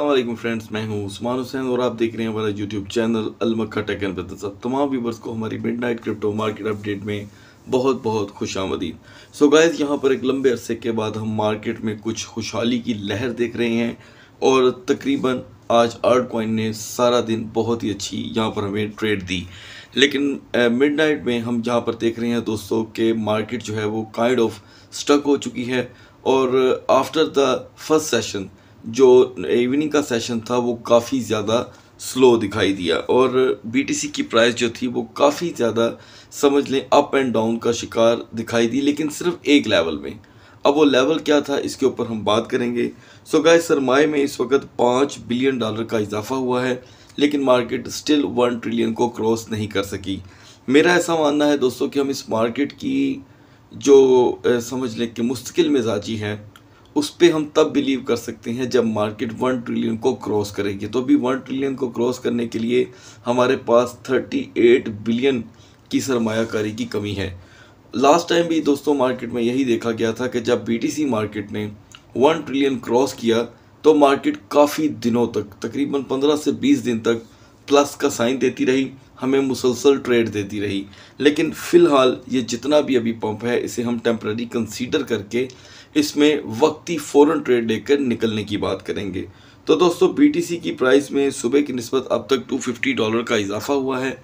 अल्लाम फ्रेंड्स मैं हूँ उस्मान हुसैन और आप देख रहे हैं हमारा यूट्यूब चैनल अलमक्का टेकन बिजनेस अब तमाम व्यूवर्स को हमारी midnight crypto market update में बहुत बहुत खुश आमदीद सो गाइज यहाँ पर एक लंबे अरसे के बाद हम मार्केट में कुछ खुशहाली की लहर देख रहे हैं और तकरीबन आज आर्ट कॉइन ने सारा दिन बहुत ही अच्छी यहाँ पर हमें ट्रेड दी लेकिन मिड नाइट में हम जहाँ पर देख रहे हैं दोस्तों के मार्केट जो है वो काइंड ऑफ स्टक हो चुकी है और आफ्टर द फर्स्ट सेशन जो इवनिंग का सेशन था वो काफ़ी ज़्यादा स्लो दिखाई दिया और बीटीसी की प्राइस जो थी वो काफ़ी ज़्यादा समझ लें अप एंड डाउन का शिकार दिखाई दी लेकिन सिर्फ एक लेवल में अब वो लेवल क्या था इसके ऊपर हम बात करेंगे सो गाय सरमाए में इस वक्त पाँच बिलियन डॉलर का इजाफा हुआ है लेकिन मार्केट स्टिल वन ट्रिलियन को क्रॉस नहीं कर सकी मेरा ऐसा मानना है दोस्तों कि हम इस मार्केट की जो समझ लें कि मुस्तकिल मिजाजी है उस पर हम तब बिलीव कर सकते हैं जब मार्केट वन ट्रिलियन को क्रॉस करेगी तो अभी वन ट्रिलियन को क्रॉस करने के लिए हमारे पास थर्टी एट बिलियन की सरमाकारी की कमी है लास्ट टाइम भी दोस्तों मार्केट में यही देखा गया था कि जब बीटीसी मार्केट ने वन ट्रिलियन क्रॉस किया तो मार्केट काफ़ी दिनों तक तकरीबन पंद्रह से बीस दिन तक प्लस का साइन देती रही हमें मुसलसल ट्रेड देती रही लेकिन फ़िलहाल ये जितना भी अभी पंप है इसे हम टेम्प्रेरी कंसीडर करके इसमें वक्ती फ़ौरन ट्रेड लेकर निकलने की बात करेंगे तो दोस्तों बीटीसी की प्राइस में सुबह की नस्बत अब तक 250 डॉलर का इजाफा हुआ है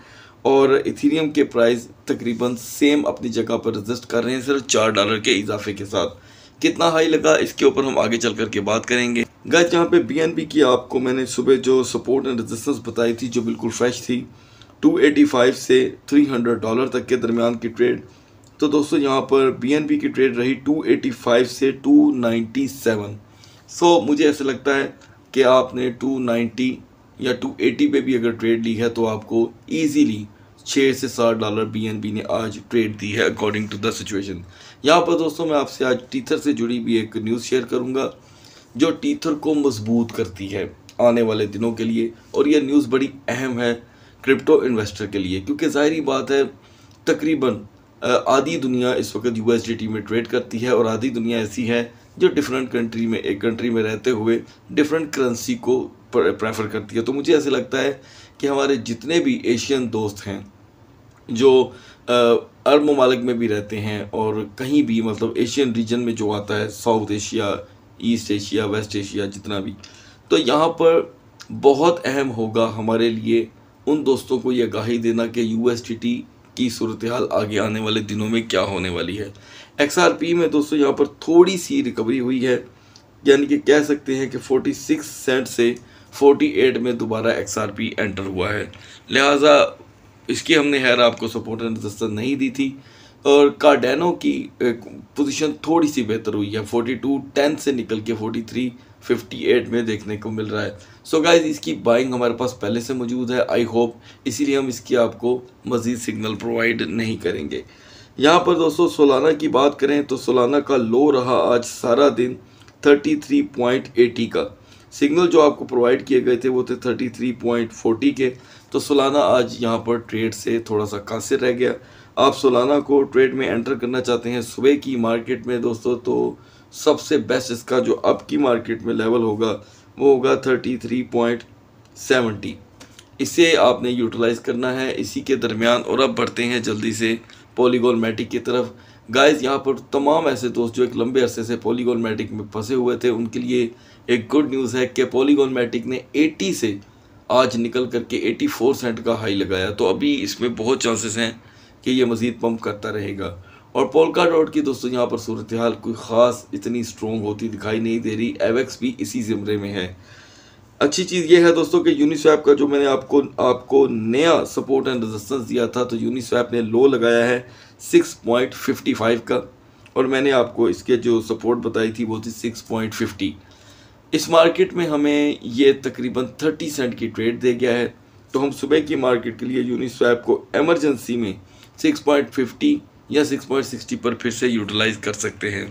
और इथीरियम के प्राइस तकरीबन सेम अपनी जगह पर रजिस्ट कर रहे हैं सिर्फ चार डॉलर के इजाफे के साथ कितना हाई लगा इसके ऊपर हम आगे चल करके बात करेंगे गज यहाँ पे बीएनबी की आपको मैंने सुबह जो सपोर्ट एंड रेजिस्टेंस बताई थी जो बिल्कुल फ्रेश थी 285 से 300 डॉलर तक के दरमियान की ट्रेड तो दोस्तों यहाँ पर बी की ट्रेड रही 285 से 297 सो so, मुझे ऐसा लगता है कि आपने 290 या 280 पे भी अगर ट्रेड ली है तो आपको ईजीली छः से 7 डॉलर बी ने आज ट्रेड दी है अकॉर्डिंग टू द सिचुएशन यहाँ पर दोस्तों मैं आपसे आज टीथर से जुड़ी भी एक न्यूज़ शेयर करूँगा जो टीथर को मजबूत करती है आने वाले दिनों के लिए और यह न्यूज़ बड़ी अहम है क्रिप्टो इन्वेस्टर के लिए क्योंकि ज़ाहरी बात है तकरीबन आधी दुनिया इस वक्त यू में ट्रेड करती है और आधी दुनिया ऐसी है जो डिफरेंट कंट्री में एक कंट्री में रहते हुए डिफरेंट करेंसी को प्रेफर करती है तो मुझे ऐसे लगता है कि हमारे जितने भी एशियन दोस्त हैं जो अरब ममालिक में भी रहते हैं और कहीं भी मतलब एशियन रीजन में जो आता है South Asia East Asia West Asia जितना भी तो यहाँ पर बहुत अहम होगा हमारे लिए उन दोस्तों को यह आगाही देना कि यू की सूरत हाल आगे आने वाले दिनों में क्या होने वाली है एक्स आर पी में दोस्तों यहाँ पर थोड़ी सी रिकवरी हुई है यानी कि कह सकते हैं कि 46 सेंट से 48 में दोबारा एक्स आर पी एंटर हुआ है लिहाजा इसकी हमने हैर आपको सपोर्ट नजर नहीं दी थी और कार्डेनो की पोजीशन थोड़ी सी बेहतर हुई है 42 टेन से निकल के 43 58 में देखने को मिल रहा है सो so गाइज इसकी बाइंग हमारे पास पहले से मौजूद है आई होप इसीलिए हम इसकी आपको मज़ीद सिग्नल प्रोवाइड नहीं करेंगे यहाँ पर दोस्तों सोलाना की बात करें तो सोलाना का लो रहा आज सारा दिन 33.80 का सिग्नल जो आपको प्रोवाइड किए गए थे वो थे 33.40 के तो सोलाना आज यहाँ पर ट्रेड से थोड़ा सा कासिर रह गया आप सोलाना को ट्रेड में एंटर करना चाहते हैं सुबह की मार्केट में दोस्तों तो सबसे बेस्ट इसका जो अब की मार्केट में लेवल होगा वो होगा थर्टी थ्री पॉइंट सेवेंटी इसे आपने यूटिलाइज़ करना है इसी के दरमियान और अब बढ़ते हैं जल्दी से पॉलीगोल मैटिक की तरफ गाइस यहाँ पर तमाम ऐसे दोस्त जो एक लंबे अरसे से पॉलीगोल मैटिक में फंसे हुए थे उनके लिए एक गुड न्यूज़ है कि पॉलीगोल मैटिक ने एटी से आज निकल करके फोर सेंट का हाई लगाया तो अभी इसमें बहुत चांसेस हैं कि ये मज़ीद पम्प करता रहेगा और पोलका डॉट की दोस्तों यहाँ पर सूरत हाल कोई ख़ास इतनी स्ट्रॉन्ग होती दिखाई नहीं दे रही एवेक्स भी इसी ज़मरे में है अच्छी चीज़ ये है दोस्तों कि यूनिस्वैप का जो मैंने आपको आपको नया सपोर्ट एंड रजिस्टेंस दिया था तो यूनिस्वैप ने लो लगाया है 6.55 का और मैंने आपको इसके जो सपोर्ट बताई थी वो थी 6.50 इस मार्केट में हमें ये तकरीबन 30 सेंट की ट्रेड दे गया है तो हम सुबह की मार्केट के लिए यूनिस्वैप को एमरजेंसी में 6.50 या 6.60 पर फिर से यूटिलाइज कर सकते हैं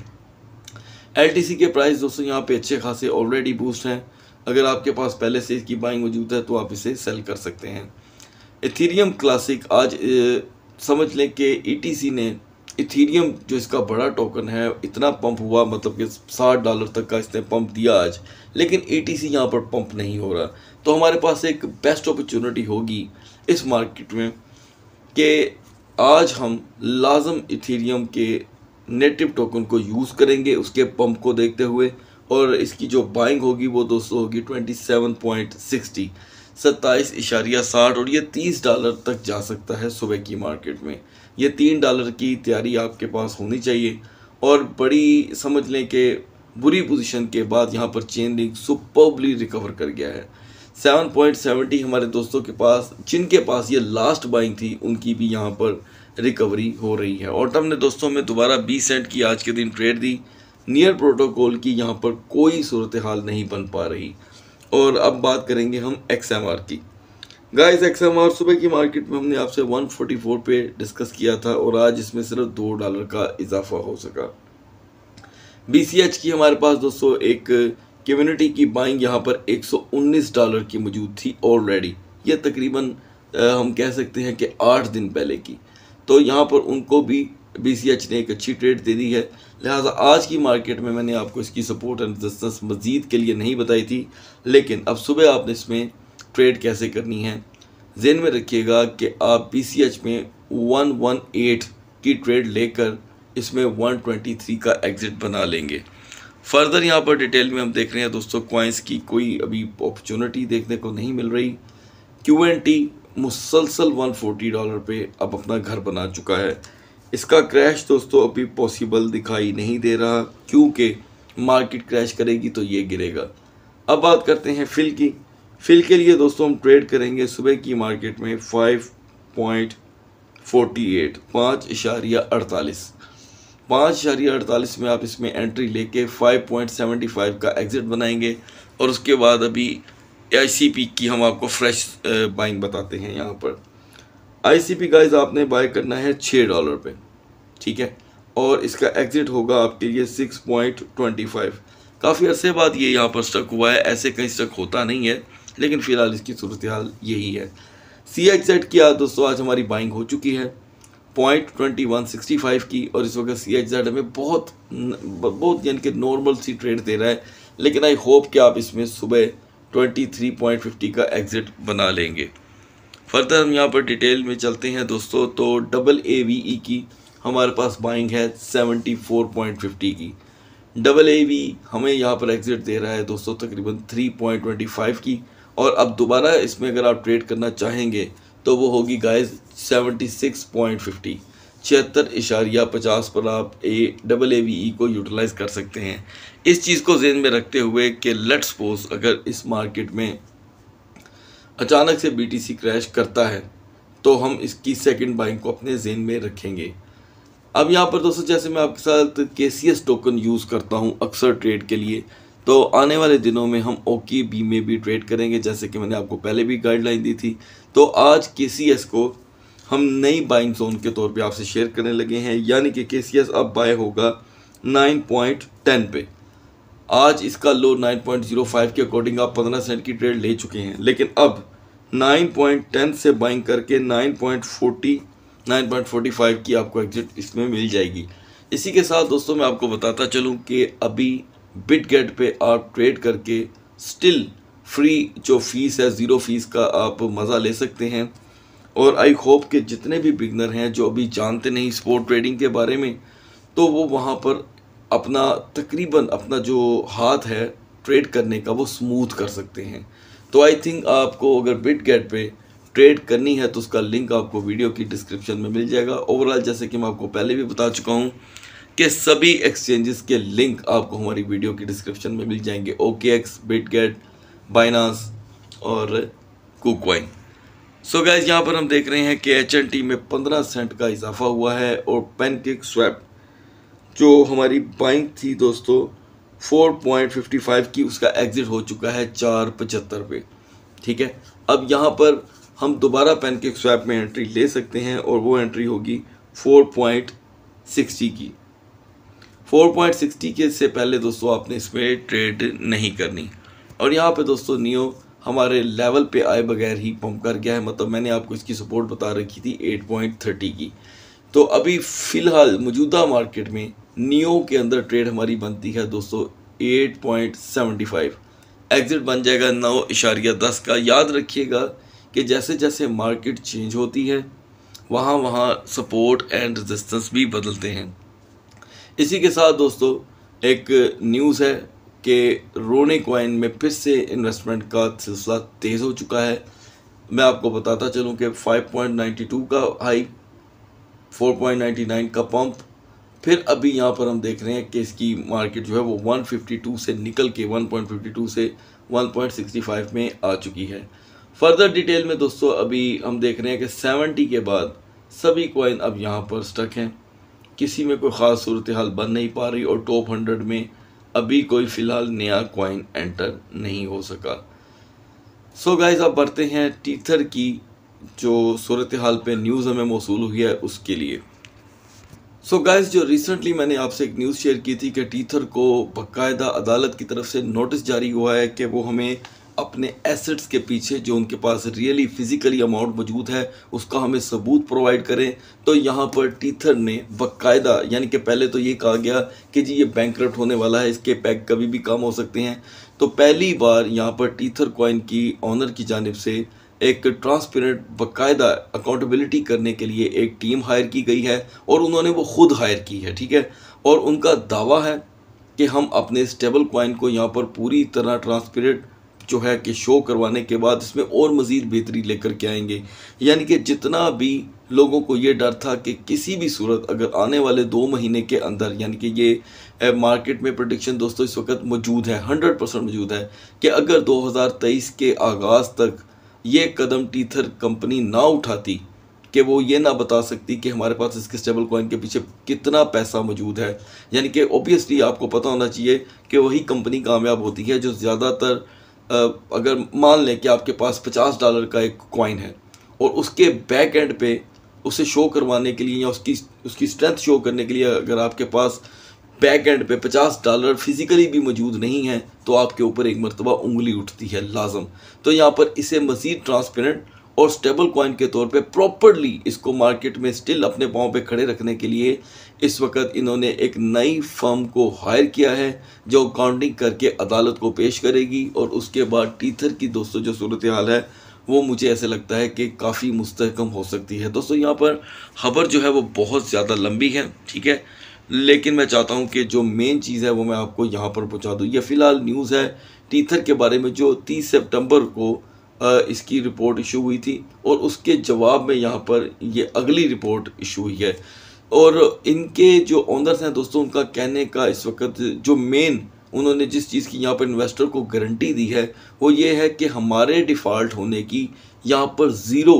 एल के प्राइस दोस्तों यहाँ पे अच्छे खासे ऑलरेडी बूस्ट हैं अगर आपके पास पहले से इसकी बाइंग मौजूद है तो आप इसे सेल कर सकते हैं इथीरियम क्लासिक आज ए, समझ लें कि ई e ने इथीरियम जो इसका बड़ा टोकन है इतना पंप हुआ मतलब कि साठ डॉलर तक का इसने पंप दिया आज लेकिन ई टी सी यहाँ पर पंप नहीं हो रहा तो हमारे पास एक बेस्ट अपॉर्चुनिटी होगी इस मार्केट में कि आज हम लाजम इथेरियम के नेटिव टोकन को यूज़ करेंगे उसके पंप को देखते हुए और इसकी जो बाइंग होगी वो दोस्तों होगी ट्वेंटी सेवन पॉइंट सिक्सटी सत्ताईस इशारिया साठ और ये तीस डॉलर तक जा सकता है सुबह की मार्केट में ये तीन डॉलर की तैयारी आपके पास होनी चाहिए और बड़ी समझ लें कि बुरी पोजीशन के बाद यहाँ पर चेन लिंक सुपरबली रिकवर कर गया है सेवन पॉइंट सेवेंटी हमारे दोस्तों के पास जिनके पास ये लास्ट बाइंग थी उनकी भी यहाँ पर रिकवरी हो रही है और तब ने दोस्तों में दोबारा बीस सेंट की आज के दिन ट्रेड दी नियर प्रोटोकॉल की यहाँ पर कोई सूरत हाल नहीं बन पा रही और अब बात करेंगे हम एक्स एम आर की गाइस एक्स एम आर सुबह की मार्केट में हमने आपसे 144 पे डिस्कस किया था और आज इसमें सिर्फ दो डॉलर का इजाफा हो सका बी सी एच की हमारे पास दोस्तों एक कम्युनिटी की बाइंग यहाँ पर 119 डॉलर की मौजूद थी ऑलरेडी यह तकरीबन हम कह सकते हैं कि आठ दिन पहले की तो यहाँ पर उनको भी बी ने एक अच्छी ट्रेड दे दी है लिहाजा आज की मार्केट में मैंने आपको इसकी सपोर्ट एंड रजिस्टेंस मज़ीद के लिए नहीं बताई थी लेकिन अब सुबह आपने इसमें ट्रेड कैसे करनी है जेन में रखिएगा कि आप बी में 118 की ट्रेड लेकर इसमें 123 का एग्ज़िट बना लेंगे फर्दर यहाँ पर डिटेल में हम देख रहे हैं दोस्तों क्वाइंस की कोई अभी अपॉर्चुनिटी देखने को नहीं मिल रही क्यू एन टी मुसलसल वन फोर्टी डॉलर पर अब अपना घर बना चुका है इसका क्रैश दोस्तों अभी पॉसिबल दिखाई नहीं दे रहा क्योंकि मार्केट क्रैश करेगी तो ये गिरेगा अब बात करते हैं फिल की फिल के लिए दोस्तों हम ट्रेड करेंगे सुबह की मार्केट में फाइव पॉइंट फोर्टी एट पाँच इशारिया अड़तालीस पाँच शरिया अड़तालीस में आप इसमें एंट्री लेके फाइव पॉइंट सेवेंटी फाइव का एग्ज़िट बनाएंगे और उसके बाद अभी आई की हम आपको फ्रेश बाइंग बताते हैं यहाँ पर आई सी गाइज आपने बाय करना है छः डॉलर पे ठीक है और इसका एग्ज़िट होगा आपके लिए सिक्स पॉइंट ट्वेंटी फाइव काफ़ी अरसे बाद ये यहाँ पर स्टक हुआ है ऐसे कहीं स्टक होता नहीं है लेकिन फ़िलहाल इसकी सूरत हाल यही है सी की आज दोस्तों आज हमारी बाइंग हो चुकी है point twenty one sixty five की और इस वक्त सी एच जेड हमें बहुत बहुत यानी कि नॉर्मल सी ट्रेड दे रहा है लेकिन आई होप कि आप इसमें सुबह ट्वेंटी थ्री पॉइंट फिफ्टी का एग्ज़िट बना लेंगे फर्दर हम यहाँ पर डिटेल में चलते हैं दोस्तों तो डबल ए वी ई की हमारे पास बाइंग है सेवेंटी फोर पॉइंट फिफ्टी की डबल ए वी हमें यहाँ पर एग्ज़िट दे रहा है दोस्तों तकरीबन थ्री पॉइंट ट्वेंटी फाइव की और अब दोबारा इसमें अगर आप ट्रेड करना चाहेंगे तो वो होगी guys seventy six point fifty छिहत्तर इशारिया पचास पर आप A double A V E को यूटिलाइज़ कर सकते हैं इस चीज़ को जेन में रखते हुए कि लेट सपोज अगर इस मार्केट में अचानक से बीटीसी क्रैश करता है तो हम इसकी सेकंड बाइंग को अपने जेन में रखेंगे अब यहाँ पर दोस्तों जैसे मैं आपके साथ के टोकन यूज़ करता हूँ अक्सर ट्रेड के लिए तो आने वाले दिनों में हम ओके बी में भी ट्रेड करेंगे जैसे कि मैंने आपको पहले भी गाइडलाइन दी थी तो आज के सी एस को हम नई बाइंग जोन के तौर पे आपसे शेयर करने लगे हैं यानी कि के सी एस अब बाय होगा 9.10 पे आज इसका लो 9.05 के अकॉर्डिंग आप 15 सेंट की ट्रेड ले चुके हैं लेकिन अब 9.10 से बाइंग करके 9.40 9.45 की आपको एग्जिट इसमें मिल जाएगी इसी के साथ दोस्तों मैं आपको बताता चलूँ कि अभी बिटगेट पे आप ट्रेड करके स्टिल फ्री जो फीस है ज़ीरो फीस का आप मज़ा ले सकते हैं और आई होप कि जितने भी बिगनर हैं जो अभी जानते नहीं स्पोर्ट ट्रेडिंग के बारे में तो वो वहाँ पर अपना तकरीबन अपना जो हाथ है ट्रेड करने का वो स्मूथ कर सकते हैं तो आई थिंक आपको अगर बिट गेट पर ट्रेड करनी है तो उसका लिंक आपको वीडियो की डिस्क्रिप्शन में मिल जाएगा ओवरऑल जैसे कि मैं आपको पहले भी बता चुका हूँ के सभी एक्सचेंजेस के लिंक आपको हमारी वीडियो की डिस्क्रिप्शन में मिल जाएंगे ओके एक्स बिटगेट बाइनास और कुकवाइन सो गैज यहाँ पर हम देख रहे हैं कि एच टी में पंद्रह सेंट का इजाफा हुआ है और पेनकेक स्वैप जो हमारी बाइंग थी दोस्तों 4.55 की उसका एग्ज़िट हो चुका है चार पचहत्तर पे ठीक है अब यहाँ पर हम दोबारा पेनकेक स्वैप में एंट्री ले सकते हैं और वो एंट्री होगी 4.60 की 4.60 के से पहले दोस्तों आपने इसमें ट्रेड नहीं करनी और यहाँ पे दोस्तों नियो हमारे लेवल पे आए बगैर ही पंप कर गया है मतलब मैंने आपको इसकी सपोर्ट बता रखी थी 8.30 की तो अभी फ़िलहाल मौजूदा मार्केट में नियो के अंदर ट्रेड हमारी बनती है दोस्तों 8.75 एग्ज़िट बन जाएगा नौ इशारिया दस का याद रखिएगा कि जैसे जैसे मार्केट चेंज होती है वहाँ वहाँ सपोर्ट एंड रेजिस्टेंस भी बदलते हैं इसी के साथ दोस्तों एक न्यूज़ है कि रोने कॉइन में फिर से इन्वेस्टमेंट का सिलसिला तेज़ हो चुका है मैं आपको बताता चलूँ कि 5.92 का हाई 4.99 का पंप फिर अभी यहाँ पर हम देख रहे हैं कि इसकी मार्केट जो है वो 152 से निकल के 1.52 से 1.65 में आ चुकी है फर्दर डिटेल में दोस्तों अभी हम देख रहे हैं कि 70 के बाद सभी कॉइन अब यहाँ पर स्टक हैं किसी में कोई ख़ास सूरत हाल बन नहीं पा रही और टॉप हंड्रेड में अभी कोई फ़िलहाल नया कॉइन एंटर नहीं हो सका सो गाइज आप बढ़ते हैं टीथर की जो सूरत हाल पे न्यूज़ हमें मौसू हुई है उसके लिए सो so गाइज जो रिसेंटली मैंने आपसे एक न्यूज़ शेयर की थी कि टीथर को बाकायदा अदालत की तरफ से नोटिस जारी हुआ है कि वो हमें अपने एसेट्स के पीछे जो उनके पास रियली फिजिकली अमाउंट मौजूद है उसका हमें सबूत प्रोवाइड करें तो यहाँ पर टीथर ने बाकायदा यानी कि पहले तो ये कहा गया कि जी ये बैंक होने वाला है इसके पैक कभी भी कम हो सकते हैं तो पहली बार यहाँ पर टीथर कॉइन की ऑनर की जानब से एक ट्रांसपेरेंट बाकायदा अकाउंटेबिलिटी करने के लिए एक टीम हायर की गई है और उन्होंने वो खुद हायर की है ठीक है और उनका दावा है कि हम अपने स्टेबल कॉइन को यहाँ पर पूरी तरह ट्रांसपेरेंट जो है कि शो करवाने के बाद इसमें और मज़ीद बेहतरी लेकर के आएंगे यानी कि जितना भी लोगों को ये डर था कि किसी भी सूरत अगर आने वाले दो महीने के अंदर यानी कि ये मार्केट में प्रोडिक्शन दोस्तों इस वक्त मौजूद है हंड्रेड परसेंट मौजूद है कि अगर 2023 के आगाज़ तक ये कदम टीथर कंपनी ना उठाती कि वो ये ना बता सकती कि हमारे पास इसके स्टेबल कॉइन के पीछे कितना पैसा मौजूद है यानी कि ओबियसली आपको पता होना चाहिए कि वही कंपनी कामयाब होती है जो ज़्यादातर अगर मान लें कि आपके पास पचास डॉलर का एक कॉइन है और उसके बैक एंड पे उसे शो करवाने के लिए या उसकी उसकी स्ट्रेंथ शो करने के लिए अगर आपके पास बैक एंड पे पचास डॉलर फिज़िकली भी मौजूद नहीं है तो आपके ऊपर एक मरतबा उंगली उठती है लाजम तो यहाँ पर इसे मज़ीद ट्रांसपेरेंट और स्टेबल कॉइन के तौर पे प्रॉपरली इसको मार्केट में स्टिल अपने पाँव पे खड़े रखने के लिए इस वक्त इन्होंने एक नई फर्म को हायर किया है जो अकाउंटिंग करके अदालत को पेश करेगी और उसके बाद टीथर की दोस्तों जो सूरत हाल है वो मुझे ऐसे लगता है कि काफ़ी मुस्तकम हो सकती है दोस्तों यहाँ पर खबर जो है वो बहुत ज़्यादा लंबी है ठीक है लेकिन मैं चाहता हूँ कि जो मेन चीज़ है वो मैं आपको यहाँ पर पहुँचा दूँ यह फ़िलहाल न्यूज़ है टीथर के बारे में जो 30 सितंबर को इसकी रिपोर्ट इशू हुई थी और उसके जवाब में यहाँ पर ये अगली रिपोर्ट इशू हुई है और इनके जो ऑनर्स हैं दोस्तों उनका कहने का इस वक्त जो मेन उन्होंने जिस चीज़ की यहाँ पर इन्वेस्टर को गारंटी दी है वो ये है कि हमारे डिफ़ॉल्ट होने की यहाँ पर ज़ीरो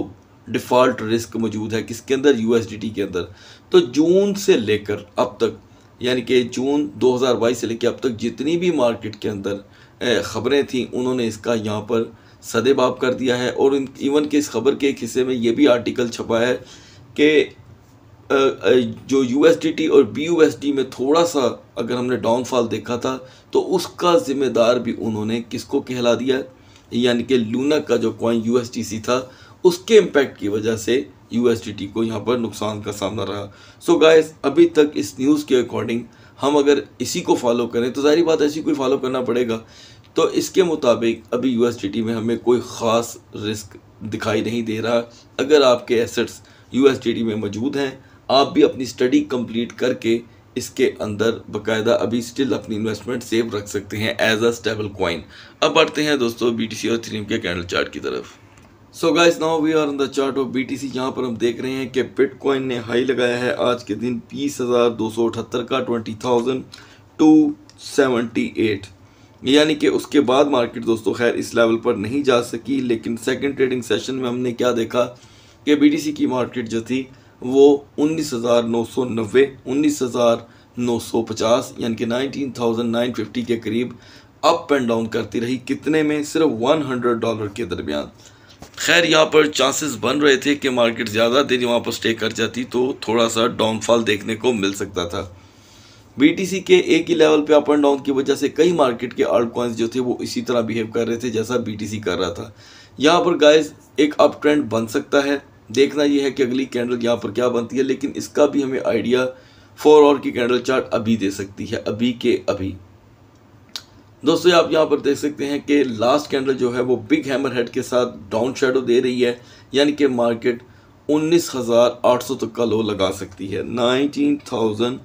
डिफ़ॉल्ट रिस्क मौजूद है किसके अंदर यू के अंदर तो जून से लेकर अब तक यानी कि जून 2022 से लेकर अब तक जितनी भी मार्केट के अंदर ख़बरें थी उन्होंने इसका यहाँ पर सदेबाप कर दिया है और इवन के इस खबर के एक हिस्से में ये भी आर्टिकल छपा है कि जो यू और बी में थोड़ा सा अगर हमने डाउनफॉल देखा था तो उसका ज़िम्मेदार भी उन्होंने किसको कहला दिया यानी कि लूना का जो कॉइन यू था उसके इम्पैक्ट की वजह से यू को यहाँ पर नुकसान का सामना रहा सो so गाइस अभी तक इस न्यूज़ के अकॉर्डिंग हम अगर इसी को फॉलो करें तो जाहिर बात ऐसी कोई फॉलो करना पड़ेगा तो इसके मुताबिक अभी यू में हमें कोई ख़ास रिस्क दिखाई नहीं दे रहा अगर आपके एसेट्स यू में मौजूद हैं आप भी अपनी स्टडी कंप्लीट करके इसके अंदर बकायदा अभी स्टिल अपनी इन्वेस्टमेंट सेव रख सकते हैं एज अ स्टेबल कॉइन अब बढ़ते हैं दोस्तों सी और थ्रीम के कैंडल चार्ट की तरफ so guys now we are on the chart of C यहाँ पर हम देख रहे हैं कि बिटकॉइन ने हाई लगाया है आज के दिन बीस हज़ार दो सौ अठहत्तर का twenty thousand two seventy eight यानी कि उसके बाद मार्केट दोस्तों खैर इस लेवल पर नहीं जा सकी लेकिन सेकंड ट्रेडिंग सेशन में हमने क्या देखा कि बीटीसी की मार्केट जो थी वो उन्नीस हज़ार नौ सौ नब्बे उन्नीस हज़ार नौ सौ पचास यानी कि नाइनटीन थाउजेंड नाइन फिफ्टी के करीब अप एंड डाउन करती रही कितने में सिर्फ वन हंड्रेड डॉलर के दरमियान खैर यहाँ पर चांसेस बन रहे थे कि मार्केट ज़्यादा देर वहाँ पर स्टे कर जाती तो थोड़ा सा डाउनफॉल देखने को मिल सकता था BTC के एक ही लेवल पे अप एंड डाउन की वजह से कई मार्केट के आर्ट कॉइन्स जो थे वो इसी तरह बिहेव कर रहे थे जैसा BTC कर रहा था यहाँ पर गाइस एक अप ट्रेंड बन सकता है देखना यह है कि अगली कैंडल यहाँ पर क्या बनती है लेकिन इसका भी हमें आइडिया फोर और की कैंडल चार्ट अभी दे सकती है अभी के अभी दोस्तों आप यहाँ पर देख सकते हैं कि लास्ट कैंडल जो है वो बिग हैमर हेड के साथ डाउन शेडो दे रही है यानी कि मार्केट 19,800 तक का लो लगा सकती है 19,000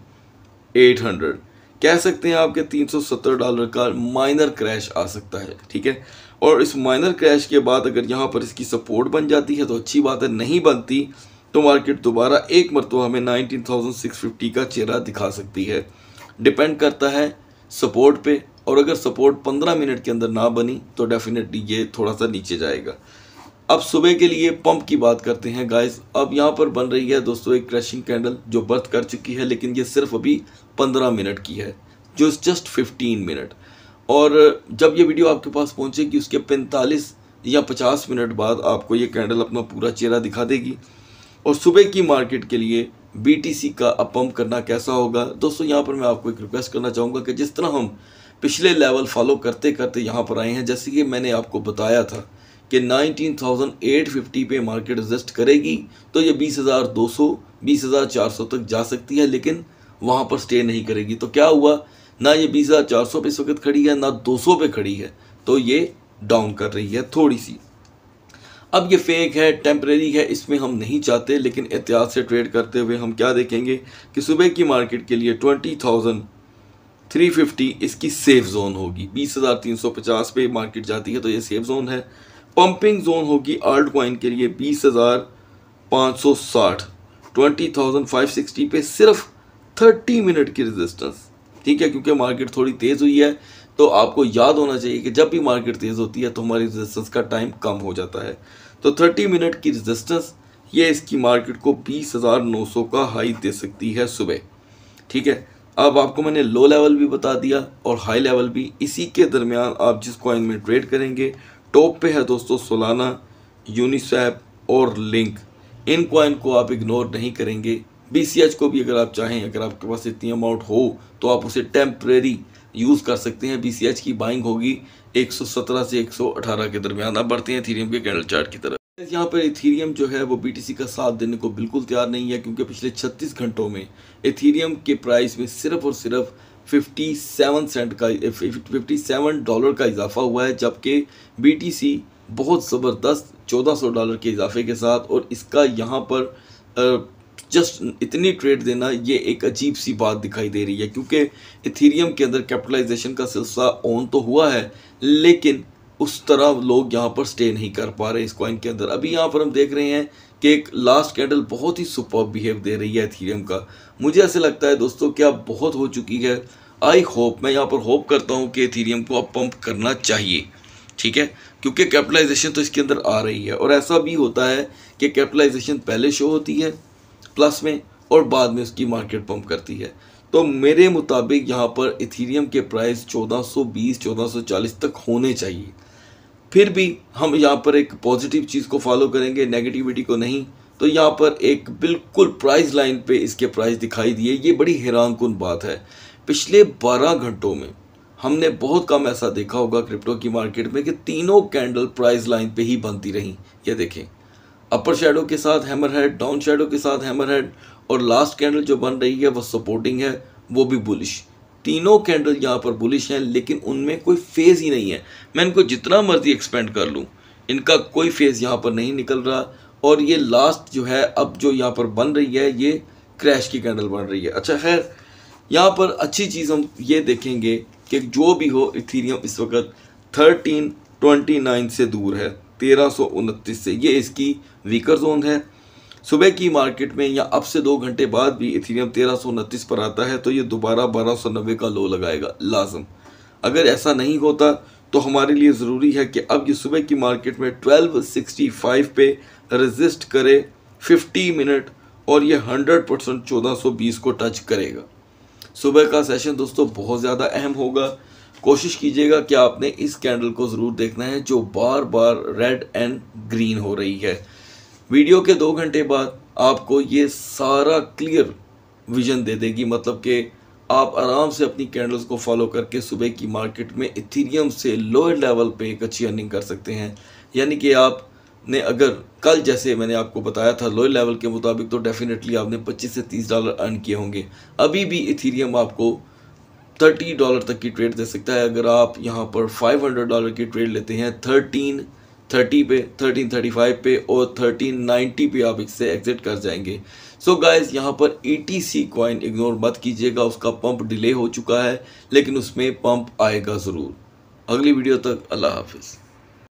एट हंड्रेड कह सकते हैं आपके तीन सौ सत्तर डॉलर का माइनर क्रैश आ सकता है ठीक है और इस माइनर क्रैश के बाद अगर यहाँ पर इसकी सपोर्ट बन जाती है तो अच्छी बात है नहीं बनती तो मार्केट दोबारा एक मरतबा हमें 19,650 का चेहरा दिखा सकती है डिपेंड करता है सपोर्ट पे और अगर सपोर्ट 15 मिनट के अंदर ना बनी तो डेफिनेटली ये थोड़ा सा नीचे जाएगा अब सुबह के लिए पंप की बात करते हैं गाइस अब यहाँ पर बन रही है दोस्तों एक क्रैशिंग कैंडल जो बर्थ कर चुकी है लेकिन ये सिर्फ अभी पंद्रह मिनट की है जो इज जस्ट फिफ्टीन मिनट और uh, जब ये वीडियो आपके पास पहुँचेगी उसके पैंतालीस या पचास मिनट बाद आपको ये कैंडल अपना पूरा चेहरा दिखा देगी और सुबह की मार्केट के लिए बीटीसी का अपम्प करना कैसा होगा दोस्तों यहाँ पर मैं आपको एक रिक्वेस्ट करना चाहूँगा कि जिस तरह हम पिछले लेवल फॉलो करते करते यहाँ पर आए हैं जैसे कि मैंने आपको बताया था कि 19,850 पे मार्केट रजिस्ट करेगी तो ये 20,200, 20,400 तक जा सकती है लेकिन वहाँ पर स्टे नहीं करेगी तो क्या हुआ ना ये बीस हज़ार चार सौ पे इस वक्त खड़ी है ना दो सौ पे खड़ी है तो ये डाउन कर रही है थोड़ी सी अब ये फेक है टेम्प्रेरी है इसमें हम नहीं चाहते लेकिन एहतियात से ट्रेड करते हुए हम क्या देखेंगे कि सुबह की मार्केट के लिए ट्वेंटी थाउजेंड थ्री फिफ्टी इसकी सेफ जोन होगी बीस हज़ार तीन सौ पचास पे मार्केट जाती है तो ये सेफ जोन है पंपिंग जोन होगी आल्ट क्वाइन के लिए बीस हज़ार पाँच सौ साठ ट्वेंटी थाउजेंड फाइव सिक्सटी पे सिर्फ थर्टी मिनट की रेजिस्टेंस ठीक है क्योंकि मार्केट थोड़ी तेज़ हुई है तो आपको याद होना चाहिए कि जब भी मार्केट तेज़ होती है तो हमारी रेजिस्टेंस का टाइम कम हो जाता है तो थर्टी मिनट की रेजिस्टेंस ये इसकी मार्केट को बीस हज़ार नौ सौ का हाई दे सकती है सुबह ठीक है अब आपको मैंने लो लेवल भी बता दिया और हाई लेवल भी इसी के दरमियान आप जिस कॉइन में ट्रेड करेंगे टॉप पे है दोस्तों सोलाना यूनिसेप और लिंक इन कॉइन को आप इग्नोर नहीं करेंगे बी को भी अगर आप चाहें अगर आपके पास इतनी अमाउंट हो तो आप उसे टेम्प्रेरी यूज़ कर सकते हैं बी की बाइंग होगी 117 से 118 के दरमियान आप बढ़ते हैं थीरियम के कैंडल चार्ट की तरफ यहाँ पर इथीरियम जो है वो बी का साथ देने को बिल्कुल तैयार नहीं है क्योंकि पिछले 36 घंटों में इथीरियम के प्राइस में सिर्फ और सिर्फ 57 सेंट का 57 डॉलर का इजाफा हुआ है जबकि बी बहुत ज़बरदस्त 1400 डॉलर के इजाफे के साथ और इसका यहाँ पर जस्ट इतनी ट्रेड देना ये एक अजीब सी बात दिखाई दे रही है क्योंकि इथीरियम के अंदर कैपिटलाइजेशन का सिलसिला ऑन तो हुआ है लेकिन उस तरह लोग यहाँ पर स्टे नहीं कर पा रहे इस कॉइन के अंदर अभी यहाँ पर हम देख रहे हैं कि एक लास्ट कैंडल बहुत ही सुपर बिहेव दे रही है थीरियम का मुझे ऐसे लगता है दोस्तों कि अब बहुत हो चुकी है आई होप मैं यहाँ पर होप करता हूँ कि थीरियम को अब पंप करना चाहिए ठीक है क्योंकि कैपिटलाइजेशन तो इसके अंदर आ रही है और ऐसा भी होता है कि कैपिटलाइजेशन पहले शो होती है प्लस में और बाद में उसकी मार्केट पंप करती है तो मेरे मुताबिक यहाँ पर इथीरियम के प्राइस 1420 1440 तक होने चाहिए फिर भी हम यहाँ पर एक पॉजिटिव चीज़ को फॉलो करेंगे नेगेटिविटी को नहीं तो यहाँ पर एक बिल्कुल प्राइस लाइन पे इसके प्राइस दिखाई दिए ये बड़ी हैरान कन बात है पिछले 12 घंटों में हमने बहुत कम ऐसा देखा होगा क्रिप्टो की मार्केट में कि तीनों कैंडल प्राइस लाइन पे ही बनती रहीं ये देखें अपर शेडो के साथ हैमर हेड डाउन शेडो के साथ हैमर हेड और लास्ट कैंडल जो बन रही है वो सपोर्टिंग है वो भी बुलिश तीनों कैंडल यहाँ पर बुलिश हैं लेकिन उनमें कोई फेज़ ही नहीं है मैं इनको जितना मर्जी एक्सपेंड कर लूँ इनका कोई फेज़ यहाँ पर नहीं निकल रहा और ये लास्ट जो है अब जो यहाँ पर बन रही है ये क्रैश की कैंडल बन रही है अच्छा खैर यहाँ पर अच्छी चीज़ हम ये देखेंगे कि जो भी हो इथीरियम इस वक्त थर्टीन ट्वेंटी नाइन से दूर है तेरह से ये इसकी वीकर जोन है सुबह की मार्केट में या अब से दो घंटे बाद भी इथेरियम तेरह पर आता है तो ये दोबारा बारह का लो लगाएगा लाजम अगर ऐसा नहीं होता तो हमारे लिए ज़रूरी है कि अब ये सुबह की मार्केट में 1265 पे रेजिस्ट करे 50 मिनट और ये 100 परसेंट चौदह को टच करेगा सुबह का सेशन दोस्तों बहुत ज़्यादा अहम होगा कोशिश कीजिएगा कि आपने इस कैंडल को ज़रूर देखना है जो बार बार रेड एंड ग्रीन हो रही है वीडियो के दो घंटे बाद आपको ये सारा क्लियर विजन दे देगी मतलब कि आप आराम से अपनी कैंडल्स को फॉलो करके सुबह की मार्केट में इथीरियम से लोअर लेवल पे एक अच्छी अर्निंग कर सकते हैं यानी कि आप ने अगर कल जैसे मैंने आपको बताया था लोअर लेवल के मुताबिक तो डेफिनेटली आपने 25 से 30 डॉलर अर्न किए होंगे अभी भी इथीरियम आपको थर्टी डॉलर तक की ट्रेड दे सकता है अगर आप यहाँ पर फाइव हंड्रेड डॉलर की ट्रेड लेते हैं थर्टीन थर्टी पे थर्टीन थर्टी फाइव पे और थर्टीन नाइन्टी पे आप इससे एग्जिट कर जाएंगे सो so गाइस यहाँ पर E T C coin ignore मत कीजिएगा उसका पंप डिले हो चुका है लेकिन उसमें पंप आएगा ज़रूर अगली वीडियो तक अल्लाह हाफिज़